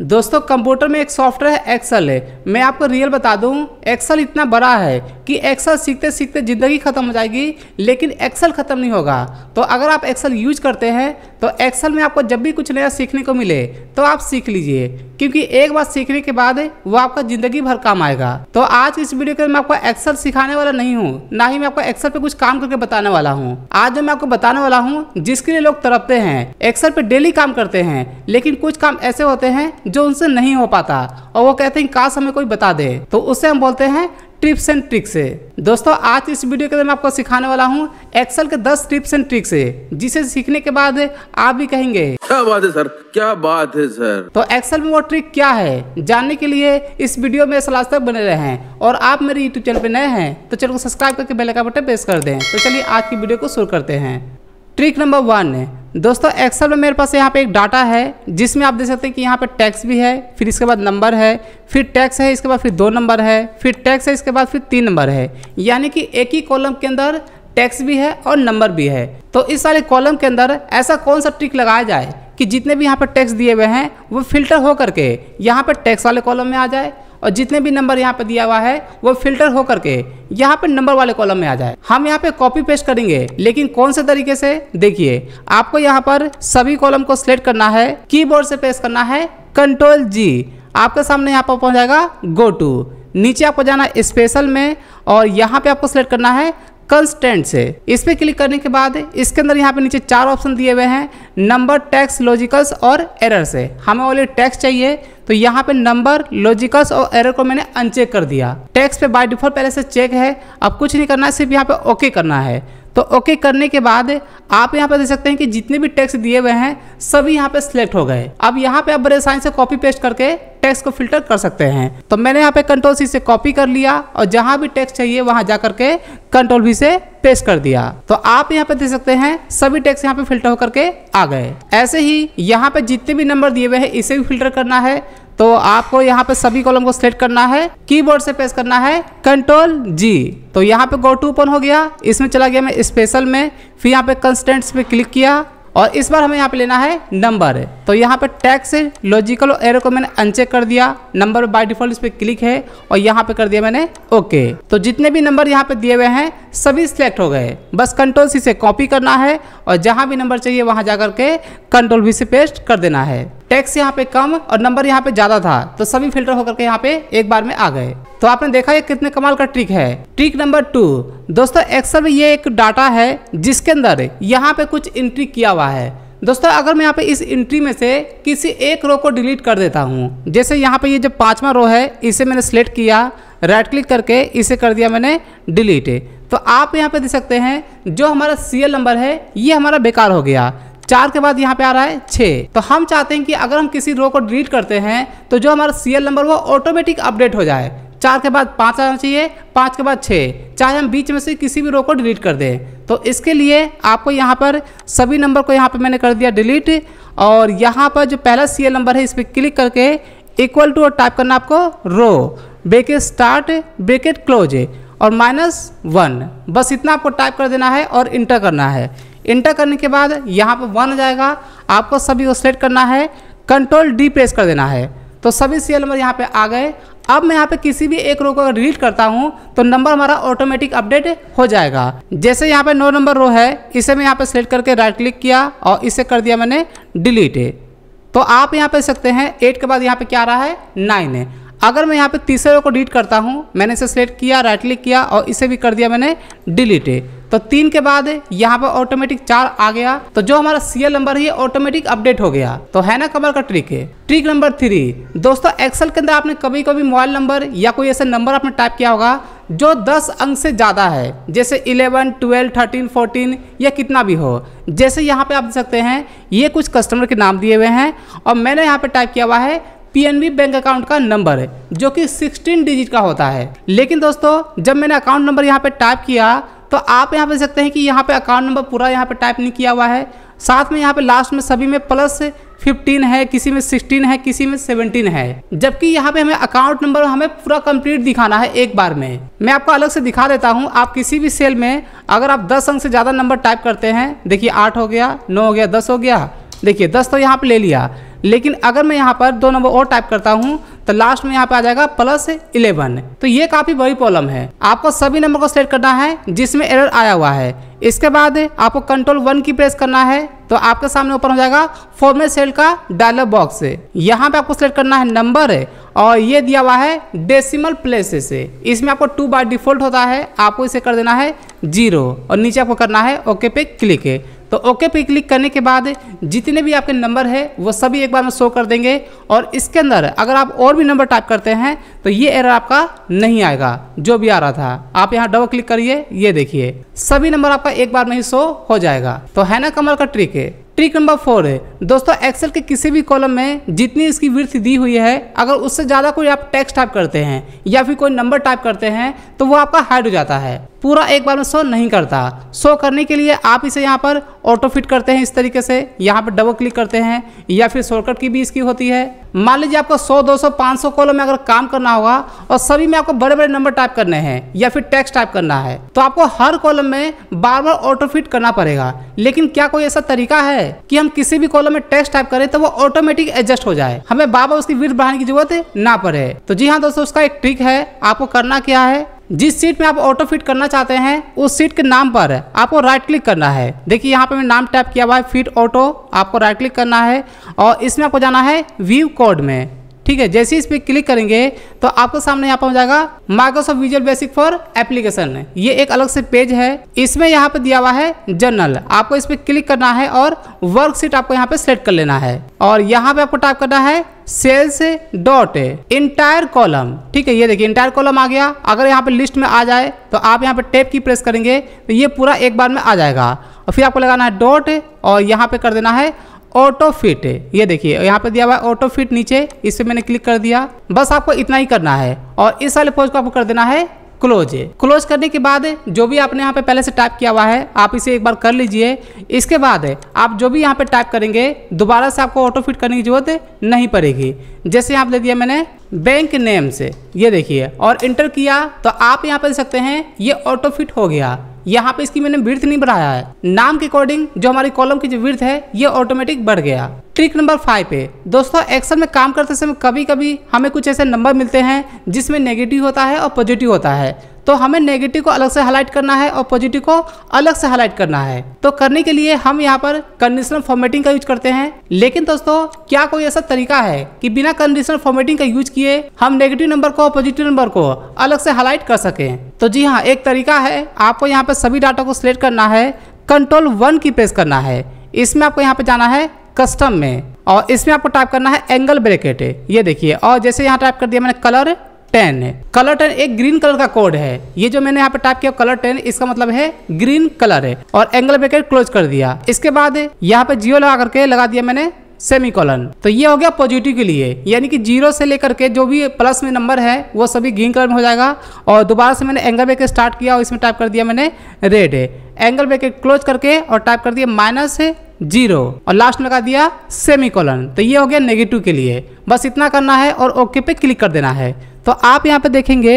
दोस्तों कंप्यूटर में एक सॉफ्टवेयर है एक्सल है मैं आपको रियल बता दूं एक्सल इतना बड़ा है कि एक्सल सीखते सीखते ज़िंदगी ख़त्म हो जाएगी लेकिन एक्सल ख़त्म नहीं होगा तो अगर आप एक्सल यूज करते हैं तो एक्सल में आपको जब भी कुछ नया सीखने को मिले तो आप सीख लीजिए क्योंकि एक बार सीखने के बाद वो आपका ज़िंदगी भर काम आएगा तो आज इस वीडियो के मैं आपको एक्सल सिखाने वाला नहीं हूँ ना ही मैं आपको एक्सल पे कुछ काम करके बताने वाला हूँ आज जो मैं आपको बताने वाला हूँ जिसके लिए लोग तड़पते हैं एक्सल पे डेली काम करते हैं लेकिन कुछ काम ऐसे होते हैं जो उनसे नहीं हो पाता और वो कहते हैं काश हमें कोई बता दे तो उसे हम बोलते हैं टिप्स एंड ट्रिक्स से दोस्तों आज इस वीडियो के अंदर मैं आपको सिखाने वाला हूँ एक्सेल के 10 टिप्स एंड ट्रिक्स से जिसे सीखने के बाद आप भी कहेंगे क्या बात है सर क्या बात है सर तो एक्सेल में वो ट्रिक क्या है जानने के लिए इस वीडियो में सलाह तक बने रहे हैं और आप मेरे यूट्यूब चैनल पे नए हैं तो चैनल को सब्सक्राइब करके बेल बटन प्रेस कर दें तो चलिए आज की वीडियो को शुरू करते हैं ट्रिक नंबर वन दोस्तों एक्सेल में मेरे पास यहाँ पे एक डाटा है जिसमें आप देख सकते हैं कि यहाँ पे टैक्स भी है फिर इसके बाद नंबर है फिर टैक्स है इसके बाद फिर दो नंबर है फिर टैक्स है इसके बाद फिर तीन नंबर है यानी कि एक ही कॉलम के अंदर टैक्स भी है और नंबर भी है तो इस सारे कॉलम के अंदर ऐसा कौन सा ट्रिक लगाया जाए कि जितने भी यहाँ पर टैक्स दिए हुए हैं वो फिल्टर होकर के यहाँ पर टैक्स वाले कॉलम में आ जाए और जितने भी नंबर यहाँ पे दिया हुआ है वो फिल्टर होकर के यहाँ पे नंबर वाले कॉलम में आ जाए हम यहाँ पे कॉपी पेस्ट करेंगे लेकिन कौन से तरीके से देखिए आपको यहाँ पर सभी कॉलम को सिलेक्ट करना है कीबोर्ड से पेस्ट करना है कंट्रोल जी आपके सामने यहाँ पर पहुँच जाएगा गो टू नीचे आपको जाना स्पेशल में और यहाँ पे आपको सेलेक्ट करना है कंस्टेंट से इस पर क्लिक करने के बाद इसके अंदर यहाँ पे नीचे चार ऑप्शन दिए हुए हैं नंबर टैक्स लॉजिकल्स और एरर से हमें वाले टैक्स चाहिए तो यहाँ पे नंबर लॉजिकल्स और एरर को मैंने अनचेक कर दिया टैक्स पे बाय डिफॉल्ट पहले से चेक है अब कुछ नहीं करना है सिर्फ यहाँ पे ओके करना है तो ओके करने के बाद आप यहाँ पे देख सकते हैं कि जितने भी टेक्स्ट दिए हुए हैं सभी यहाँ पे सिलेक्ट हो गए अब यहाँ पे आप बड़े साइन से कॉपी पेस्ट करके टेक्स्ट को फिल्टर कर सकते हैं तो मैंने यहाँ पे कंट्रोल सी से कॉपी कर लिया और जहाँ भी टेक्स्ट चाहिए वहाँ जा करके कंट्रोल भी से पेस्ट कर दिया तो आप यहाँ पे देख सकते हैं सभी टैक्स यहाँ पे फिल्टर होकर के आ गए ऐसे ही यहाँ पे जितने भी नंबर दिए हुए हैं इसे भी फिल्टर करना है तो आपको यहाँ पे सभी कॉलम को सिलेक्ट करना है कीबोर्ड से प्रेस करना है कंट्रोल जी तो यहाँ पे गो टू ओपन हो गया इसमें चला गया मैं स्पेशल में फिर यहाँ पे कंस्टेंट्स पे क्लिक किया और इस बार हमें यहाँ पे लेना है नंबर तो यहाँ पे टैक्स लॉजिकल और एरो को मैंने अनचेक कर दिया नंबर बाय डिफॉल्ट इस पर क्लिक है और यहाँ पे कर दिया मैंने ओके तो जितने भी नंबर यहाँ पे दिए हुए हैं सभी सिलेक्ट हो गए बस कंट्रोल सी से कॉपी करना है और जहाँ भी नंबर चाहिए वहाँ जा के कंट्रोल भी से पेस्ट कर देना है टैक्स यहाँ पे कम और नंबर यहाँ पे ज़्यादा था तो सभी फिल्टर होकर के यहाँ पे एक बार में आ गए तो आपने देखा ये कितने कमाल का ट्रिक है ट्रिक नंबर टू दोस्तों एक्सल में ये एक डाटा है जिसके अंदर यहाँ पे कुछ एंट्री किया हुआ है दोस्तों अगर मैं यहाँ पे इस एंट्री में से किसी एक रो को डिलीट कर देता हूँ जैसे यहाँ पे ये जो पाँचवा रो है इसे मैंने सेलेक्ट किया राइट क्लिक करके इसे कर दिया मैंने डिलीट तो आप यहाँ पे देख सकते हैं जो हमारा सीएल नंबर है ये हमारा बेकार हो गया चार के बाद यहाँ पे आ रहा है छः तो हम चाहते हैं कि अगर हम किसी रो को डिलीट करते हैं तो जो हमारा सीएल नंबर वो ऑटोमेटिक अपडेट हो जाए चार के बाद पाँच आना चाहिए पाँच के बाद छः चाहे हम बीच में से किसी भी रो को डिलीट कर दें तो इसके लिए आपको यहाँ पर सभी नंबर को यहाँ पर मैंने कर दिया डिलीट और यहाँ पर जो पहला एल नंबर है इस पर क्लिक करके इक्वल टू और टाइप करना आपको row bracket start bracket close और माइनस वन बस इतना आपको टाइप कर देना है और इंटर करना है इंटर करने के बाद यहाँ पर वन आ जाएगा आपको सभी को सेलेक्ट करना है कंट्रोल डी प्रेस कर देना है तो सभी सीरियल नंबर यहाँ पे आ गए अब मैं यहाँ पे किसी भी एक रो को अगर डिलीट करता हूँ तो नंबर हमारा ऑटोमेटिक अपडेट हो जाएगा जैसे यहाँ पे नौ नंबर रो है इसे मैं यहाँ पे सेलेक्ट करके राइट क्लिक किया और इसे कर दिया मैंने डिलीट तो आप यहाँ पे सकते हैं एट के बाद यहाँ पे क्या रहा है नाइन है अगर मैं यहाँ पे तीसरे रो को डिलीट करता हूँ मैंने इसे सेलेक्ट किया राइट क्लिक किया और इसे भी कर दिया मैंने डिलीट तो तीन के बाद यहाँ पर ऑटोमेटिक चार आ गया तो जो हमारा सीएल नंबर है ये ऑटोमेटिक अपडेट हो गया तो है ना कमर का ट्रिक है ट्रिक नंबर थ्री दोस्तों एक्सेल के अंदर आपने कभी कभी मोबाइल नंबर या कोई ऐसा नंबर आपने टाइप किया होगा जो 10 अंक से ज़्यादा है जैसे 11, 12, 13, 14 या कितना भी हो जैसे यहाँ पे आप देख सकते हैं ये कुछ कस्टमर के नाम दिए हुए हैं और मैंने यहाँ पे टाइप किया हुआ है पी बैंक अकाउंट का नंबर जो कि 16 डिजिट का होता है लेकिन दोस्तों जब मैंने अकाउंट नंबर यहाँ पे टाइप किया तो आप यहाँ पे देख सकते हैं कि यहाँ पे अकाउंट नंबर पूरा यहाँ पर टाइप नहीं किया हुआ है साथ में यहाँ पे लास्ट में सभी में प्लस 15 है किसी में 16 है किसी में 17 है जबकि यहाँ पे हमें अकाउंट नंबर हमें पूरा कंप्लीट दिखाना है एक बार में मैं आपको अलग से दिखा देता हूँ आप किसी भी सेल में अगर आप 10 अंक से ज़्यादा नंबर टाइप करते हैं देखिए आठ हो गया नौ हो गया दस हो गया देखिए दस तो यहाँ पर ले लिया लेकिन अगर मैं यहाँ पर दो नंबर और टाइप करता हूँ तो लास्ट में यहाँ पे आ जाएगा प्लस इलेवन तो ये काफ़ी बड़ी प्रॉब्लम है आपको सभी नंबर को सेलेक्ट करना है जिसमें एरर आया हुआ है इसके बाद आपको कंट्रोल वन की प्रेस करना है तो आपके सामने ऊपर हो जाएगा फॉर्मेट सेल का डायलॉग बॉक्स यहाँ पे आपको सिलेक्ट करना है नंबर और ये दिया हुआ है डेसिमल से इसमें आपको टू बार डिफॉल्ट होता है आपको इसे कर देना है जीरो और नीचे आपको करना है ओके पे क्लिक तो ओके पे क्लिक करने के बाद जितने भी आपके नंबर है वो सभी एक बार में शो कर देंगे और इसके अंदर अगर आप और भी नंबर टाइप करते हैं तो ये एरर आपका नहीं आएगा जो भी आ रहा था आप यहाँ डबल क्लिक करिए ये देखिए सभी नंबर आपका एक बार में ही शो हो जाएगा तो है ना कमर का ट्रिक है ट्रिक नंबर फोर है दोस्तों एक्सेल के किसी भी कॉलम में जितनी इसकी वृथ दी हुई है अगर उससे ज़्यादा कोई आप टेक्स्ट टाइप करते हैं या फिर कोई नंबर टाइप करते हैं तो वो आपका हाइड हो जाता है पूरा एक बार में शो नहीं करता शो करने के लिए आप इसे यहाँ पर ऑटो फिट करते हैं इस तरीके से यहाँ पर डबल क्लिक करते हैं या फिर शॉर्टकट की भी इसकी होती है मान लीजिए आपको 100, 200, 500 कॉलम में अगर काम करना होगा और सभी में आपको बड़े बड़े नंबर टाइप करने हैं या फिर टेक्स्ट टाइप करना है तो आपको हर कॉलम में बार बार ऑटो फिट करना पड़ेगा लेकिन क्या कोई ऐसा तरीका है कि हम किसी भी कॉलम में टेक्स्ट टाइप करें तो वो ऑटोमेटिक एडजस्ट हो जाए हमें बार बार उसकी वीर बढ़ाने की जरूरत ना पड़े तो जी हाँ दोस्तों उसका एक ट्रिक है आपको करना क्या है जिस सीट में आप ऑटो फिट करना चाहते हैं उस सीट के नाम पर आपको राइट क्लिक करना है देखिए यहाँ पे मैं नाम टाइप किया हुआ है फिट ऑटो आपको राइट क्लिक करना है और इसमें आपको जाना है व्यू कोड में ठीक है जैसे इस पर क्लिक करेंगे तो आपको सामने यहाँ पहुंच जाएगा Microsoft Visual Basic for application ये एक अलग से पेज है इसमें यहाँ पे दिया हुआ है जर्नल आपको इस पर क्लिक करना है और वर्कशीट आपको यहाँ पे सेलेक्ट कर लेना है और यहाँ पे आपको टाइप करना है सेल्स डॉट इंटायर कॉलम ठीक है ये देखिए इंटायर कॉलम आ गया अगर यहाँ पे लिस्ट में आ जाए तो आप यहाँ पे टेप की प्रेस करेंगे तो ये पूरा एक बार में आ जाएगा और फिर आपको लगाना है डॉट और यहाँ पे कर देना है ऑटो फिट ये देखिए यहाँ पे दिया हुआ है ऑटो फिट नीचे इससे मैंने क्लिक कर दिया बस आपको इतना ही करना है और इस वाले पोज को आपको कर देना है क्लोज क्लोज करने के बाद जो भी आपने यहाँ पे पहले से टाइप किया हुआ है आप इसे एक बार कर लीजिए इसके बाद आप जो भी यहाँ पे टाइप करेंगे दोबारा से आपको ऑटो फिट करने की जरूरत नहीं पड़ेगी जैसे यहाँ पर लिख दिया मैंने बैंक नेम से ये देखिए और इंटर किया तो आप यहाँ पर देख सकते हैं ये ऑटो फिट हो गया यहाँ पे इसकी मैंने वृथ नहीं बढ़ाया है नाम के अकॉर्डिंग जो हमारी कॉलम की जो वृथ है ये ऑटोमेटिक बढ़ गया ट्रिक नंबर फाइव पे दोस्तों एक्सेल में काम करते समय कभी कभी हमें कुछ ऐसे नंबर मिलते हैं जिसमें नेगेटिव होता है और पॉजिटिव होता है तो हमें नेगेटिव को अलग से हाईलाइट करना है और पॉजिटिव को अलग से हाईलाइट करना है तो करने के लिए हम यहाँ पर कंडीशनल फॉर्मेटिंग का यूज करते हैं लेकिन दोस्तों क्या कोई ऐसा तरीका है कि बिना कंडीशनल फॉर्मेटिंग का यूज किए हम नेगेटिव नंबर को और पॉजिटिव नंबर को अलग से हाईलाइट कर सकें तो जी हाँ एक तरीका है आपको यहाँ पर सभी डाटा को सिलेक्ट करना है कंट्रोल वन की प्रेस करना है इसमें आपको यहाँ पर जाना है कस्टम में और इसमें आपको टाइप करना है एंगल ब्रेकेट ये देखिए और जैसे यहाँ टाइप कर दिया मैंने कलर टेन है कलर टेन एक ग्रीन कलर का कोड है ये जो मैंने यहाँ पे टाइप किया कलर टेन इसका मतलब है ग्रीन कलर है और एंगल ब्रेकेट क्लोज कर दिया इसके बाद यहाँ पे जियो लगा करके लगा दिया मैंने सेमी कॉलन तो ये हो गया पॉजिटिव के लिए यानी कि जीरो से लेकर के जो भी प्लस में नंबर है वो सभी ग्रीन कलर में हो जाएगा और दोबारा से मैंने एंगल ब्रेकेट स्टार्ट किया और इसमें टाइप कर दिया मैंने रेड है एंगल ब्रेकेट क्लोज करके और टाइप कर दिया माइनस जीरो और लास्ट में लगा दिया सेमी कॉलन तो ये हो गया नेगेटिव के लिए बस इतना करना है और ओके पे क्लिक कर देना है तो आप यहाँ पे देखेंगे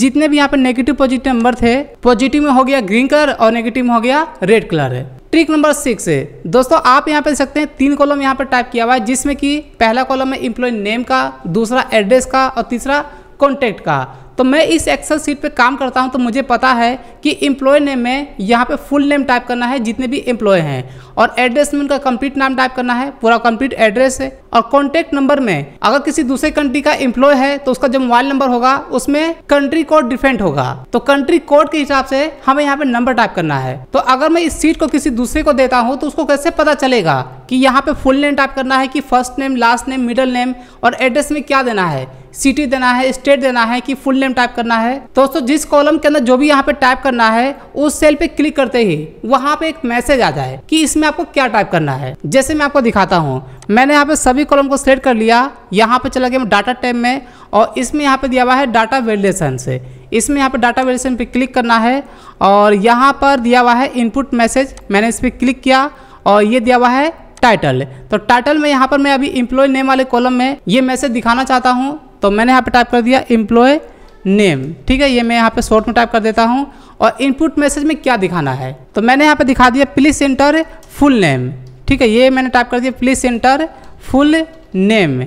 जितने भी यहाँ पे नेगेटिव पॉजिटिव नंबर थे पॉजिटिव में हो गया ग्रीन कलर और नेगेटिव में हो गया रेड कलर है ट्रिक नंबर सिक्स है दोस्तों आप यहाँ पे देख सकते हैं तीन कॉलम यहाँ पे टाइप किया हुआ है जिसमें कि पहला कॉलम है इम्प्लॉय नेम का दूसरा एड्रेस का और तीसरा कॉन्टेक्ट का तो मैं इस एक्सेल सीट पे काम करता हूँ तो मुझे पता है कि एम्प्लॉय नेम में यहाँ पे फुल नेम टाइप करना है जितने भी एम्प्लॉय हैं और एड्रेस में उनका कंप्लीट नाम टाइप करना है पूरा कंप्लीट एड्रेस है और कॉन्टेक्ट नंबर में अगर किसी दूसरे कंट्री का एम्प्लॉय है तो उसका जो मोबाइल नंबर होगा उसमें कंट्री कोड डिफेंट होगा तो कंट्री कोड के हिसाब से हमें यहाँ पे नंबर टाइप करना है तो अगर मैं इस सीट को किसी दूसरे को देता हूँ तो उसको कैसे पता चलेगा कि यहाँ पे फुल नेम टाइप करना है कि first name last name middle name और एड्रेस में क्या देना है सिटी देना है स्टेट देना है कि फुल नेम टाइप करना है दोस्तों जिस कॉलम के अंदर जो भी यहाँ पे टाइप करना है उस सेल पे क्लिक करते ही वहाँ पे एक मैसेज आ जाए कि इसमें आपको क्या टाइप करना है जैसे मैं आपको दिखाता हूँ मैंने यहाँ पे सभी कॉलम को सेलेक्ट कर लिया यहाँ पे चला गया डाटा टाइप में और इसमें यहाँ पे दिया हुआ है डाटा वेलिडेशन से इसमें यहाँ पर डाटा वेरिएशन पे क्लिक करना है और यहाँ पर दिया हुआ है इनपुट मैसेज मैंने इस पर क्लिक किया और ये दिया हुआ है टाइटल तो टाइटल में यहाँ पर मैं अभी इम्प्लॉय नेम वाले कॉलम में ये मैसेज दिखाना चाहता हूँ तो मैंने यहाँ पे टाइप कर दिया एम्प्लॉय नेम ठीक है ये मैं यहाँ पे शॉर्ट में टाइप कर देता हूँ और इनपुट मैसेज में क्या दिखाना है तो मैंने यहाँ पे दिखा दिया प्लीज सेंटर फुल नेम ठीक है ये मैंने टाइप कर दिया please enter full name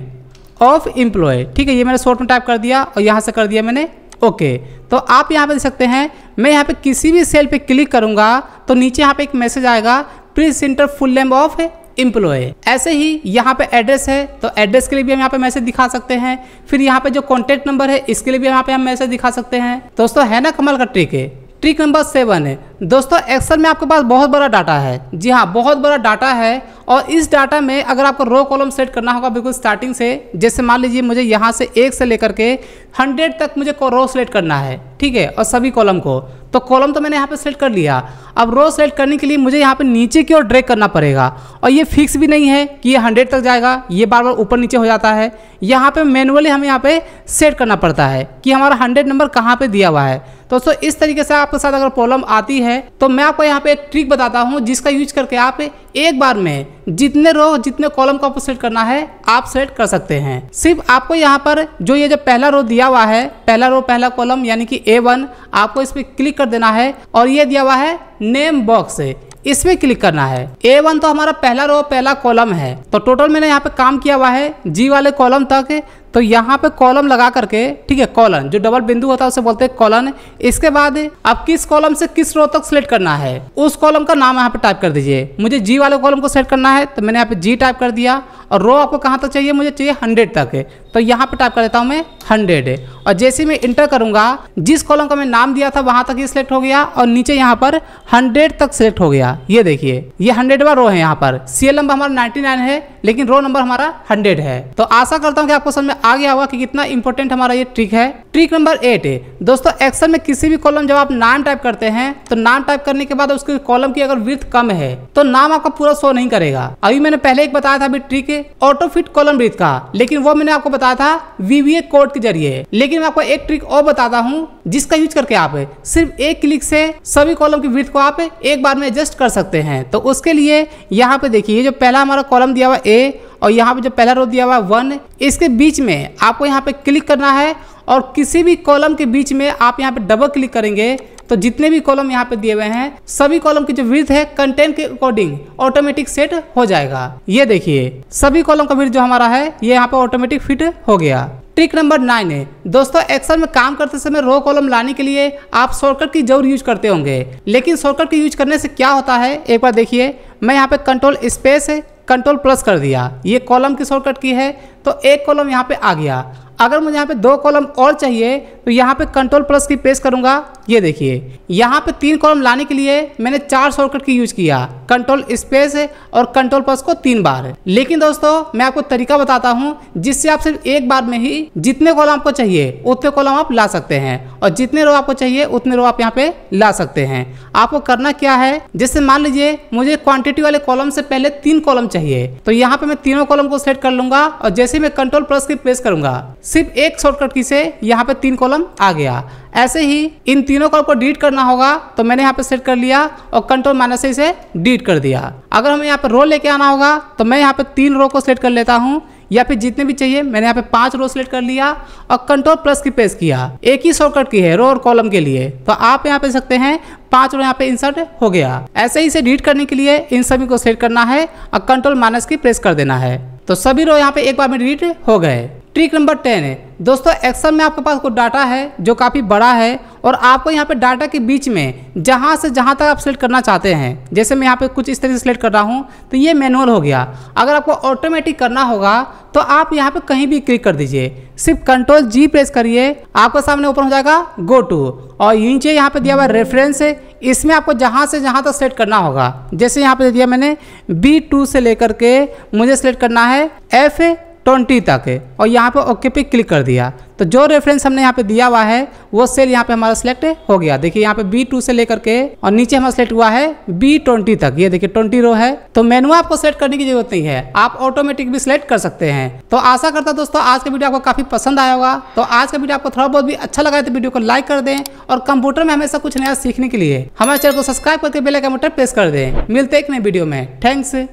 of employee ठीक है ये मैंने शॉर्ट में टाइप कर दिया और यहाँ से कर दिया मैंने ओके तो आप यहाँ पर देख सकते हैं मैं यहाँ पर किसी भी सेल पर क्लिक करूँगा तो नीचे यहाँ पर एक मैसेज आएगा please enter full name of employee ऐसे ही यहाँ पे एड्रेस है तो एड्रेस के लिए भी हम यहाँ पे मैसेज दिखा सकते हैं फिर यहाँ पे जो कॉन्टेक्ट नंबर है इसके लिए भी यहाँ पे हम मैसेज दिखा सकते हैं दोस्तों है ना कमल का ट्रिक है ट्रिक नंबर सेवन है दोस्तों एक्सेल में आपके पास बहुत बड़ा डाटा है जी हाँ बहुत बड़ा डाटा है और इस डाटा में अगर आपको रो कॉलम सेट करना होगा बिल्कुल स्टार्टिंग से जैसे मान लीजिए मुझे यहाँ से एक से लेकर के हंड्रेड तक मुझे रो सेलेक्ट करना है ठीक है और सभी कॉलम को तो कॉलम तो मैंने यहाँ पे सेलेक्ट कर लिया अब रो सेलेक्ट करने के लिए मुझे यहाँ पे नीचे की ओर ड्रैग करना पड़ेगा और ये फिक्स भी नहीं है कि ये हंड्रेड तक जाएगा ये बार बार ऊपर नीचे हो जाता है यहाँ पे मैनुअली हमें यहाँ पे सेट करना पड़ता है कि हमारा हंड्रेड नंबर कहाँ पर दिया हुआ है तो दोस्तों इस तरीके से आपके साथ अगर प्रॉब्लम आती है तो मैं आपको यहाँ पे एक ट्रिक बताता हूँ जिसका यूज करके आप एक बार में जितने रो जितने कॉलम को आपको सेलेक्ट करना है आप सेलेक्ट कर सकते हैं सिर्फ आपको यहाँ पर जो ये जो पहला रो दिया हुआ है पहला रो पहला कॉलम यानी कि ए वन आपको इस पर क्लिक कर देना है और ये दिया हुआ है नेम बॉक्स इसमें क्लिक करना है ए वन तो हमारा पहला रो पहला कॉलम है तो टोटल मैंने यहाँ पे काम किया हुआ है जी वाले कॉलम तक तो यहाँ पे कॉलम लगा करके ठीक है कॉलन जो डबल बिंदु होता है उसे बोलते हैं कॉलन इसके बाद अब किस कॉलम से किस रो तक सेलेक्ट करना है उस कॉलम का नाम यहाँ पे टाइप कर दीजिए मुझे जी वाले कॉलम को सेलेक्ट करना है तो मैंने यहाँ पे जी टाइप कर दिया और रो आपको कहाँ तक चाहिए मुझे चाहिए हंड्रेड तक है तो यहाँ पे टाइप कर देता हूँ मैं हंड्रेड और जैसे मैं इंटर करूंगा जिस कॉलम का मैं नाम दिया था वहां तक ये सिलेक्ट हो गया और नीचे यहाँ पर हंड्रेड तक सिलेक्ट हो गया ये देखिए ये हंड्रेडवा रो है यहाँ पर सीएल नंबर हमारा नाइन है लेकिन रो नंबर हमारा हंड्रेड है तो आशा करता हूँ कि आपको समझ में आ गया होगा कि कितना इंपॉर्टेंट हमारा ये ट्रिक है ट्रिक नंबर एट है दोस्तों एक्सेल में किसी भी कॉलम जब आप नाम टाइप करते हैं तो नाम टाइप करने के बाद उसके कॉलम की अगर वृथ कम है तो नाम आपका पूरा शो नहीं करेगा अभी मैंने पहले एक बताया था अभी ट्रिक ऑटोफिट कॉलम वृथ का लेकिन वो मैंने आपको बताया था वीवीए कोड के जरिए लेकिन मैं आपको एक ट्रिक और बताता हूँ जिसका यूज करके आप सिर्फ एक क्लिक से सभी कॉलम की वृथ को आप एक बार में एडजस्ट कर सकते हैं तो उसके लिए यहाँ पे देखिए जो पहला हमारा कॉलम दिया हुआ ए और यहाँ पे जो पहला रो दिया हुआ है वन इसके बीच में आपको यहाँ पे क्लिक करना है और किसी भी कॉलम के बीच में आप यहाँ पे डबल क्लिक करेंगे तो जितने भी कॉलम यहाँ पे दिए हुए हैं सभी कॉलम की जो विर्थ है कंटेंट के अकॉर्डिंग ऑटोमेटिक सेट हो जाएगा ये देखिए सभी कॉलम का विर्थ जो हमारा है ये यहाँ पे ऑटोमेटिक फिट हो गया ट्रिक नंबर नाइन है दोस्तों एक्सेल में काम करते समय रो कॉलम लाने के लिए आप शॉर्टकट की जरूर यूज करते होंगे लेकिन शॉर्टकट की यूज करने से क्या होता है एक बार देखिए मैं यहाँ पे कंट्रोल स्पेस कंट्रोल प्लस कर दिया ये कॉलम की शॉर्टकट की है तो एक कॉलम यहाँ पे आ गया अगर मुझे यहाँ पे दो कॉलम और चाहिए तो यहाँ पे कंट्रोल प्लस की प्रेस करूँगा ये देखिए यहाँ पे तीन कॉलम लाने के लिए मैंने चार शॉर्टकट की यूज किया कंट्रोल स्पेस और कंट्रोल प्लस को तीन बार लेकिन दोस्तों मैं आपको तरीका बताता हूँ जिससे आप सिर्फ एक बार में ही जितने कॉलम आपको चाहिए उतने कॉलम आप ला सकते हैं और जितने रो आपको चाहिए उतने रो आप यहाँ पे ला सकते हैं आपको करना क्या है जैसे मान लीजिए मुझे क्वांटिटी वाले कॉलम से पहले तीन कॉलम चाहिए तो यहाँ पे मैं तीनों कॉलम को सेट कर लूंगा और जैसे मैं कंट्रोल प्लस की प्रेस करूंगा सिर्फ एक शॉर्टकट की से यहाँ पे तीन कॉलम आ गया ऐसे ही इन तीनों कॉलम को डिलीट करना होगा तो मैंने यहाँ पे सेट कर लिया और कंट्रोल माइनस से इसे डिलीट कर दिया अगर हमें यहाँ पे रो लेके आना होगा तो मैं यहाँ पे तीन रो को सेलेक्ट कर लेता हूँ या फिर जितने भी चाहिए मैंने यहाँ पे पांच रो सेलेक्ट कर लिया और कंट्रोल प्लस की प्रेस किया एक ही शॉर्टकट की है रो और कॉलम के लिए तो आप यहाँ पे सकते हैं पांच रो यहाँ पे इंसर्ट हो गया ऐसे ही इसे डिलीट करने के लिए इन सभी को सेलेक्ट करना है और कंट्रोल माइनस की प्रेस कर देना है तो सभी रो यहाँ पे एक बार में डिलीट हो गए ट्रिक नंबर टेन है दोस्तों एक्सेल में आपके पास कोई डाटा है जो काफ़ी बड़ा है और आपको यहाँ पे डाटा के बीच में जहाँ से जहाँ तक आप सेलेक्ट करना चाहते हैं जैसे मैं यहाँ पे कुछ इस तरह से सेलेक्ट कर रहा हूँ तो ये मैनुअल हो गया अगर आपको ऑटोमेटिक करना होगा तो आप यहाँ पे कहीं भी क्लिक कर दीजिए सिर्फ कंट्रोल जी प्रेस करिए आपका सामने ओपन हो जाएगा गो टू और नीचे यहाँ पर दिया हुआ रेफरेंस है इसमें आपको जहाँ से जहाँ तक सेलेक्ट करना होगा जैसे यहाँ पर दिया मैंने बी टू से लेकर के मुझे सेलेक्ट करना है एफ ट्वेंटी तक है और यहाँ पे ओके पे क्लिक कर दिया तो जो रेफरेंस हमने यहाँ पे दिया हुआ है वो सेल यहाँ पे हमारा सिलेक्ट हो गया देखिए यहाँ पे बी टू से लेकर के और नीचे हमारा सिलेक्ट हुआ है बी ट्वेंटी तक ये देखिए ट्वेंटी रो है तो मेनू आपको सेलेक्ट करने की जरूरत नहीं है आप ऑटोमेटिक भी सिलेक्ट कर सकते हैं तो आशा करता दोस्तों आज का वीडियो आपको काफी पसंद आया होगा तो आज का वीडियो आपको थोड़ा बहुत भी अच्छा लगा तो वीडियो को लाइक कर दें और कंप्यूटर में हमेशा कुछ नया सीखने के लिए हमारे चैनल को सब्सक्राइब करके बेलाइकन बटन प्रेस कर दें मिलते एक नए वीडियो में थैंक्स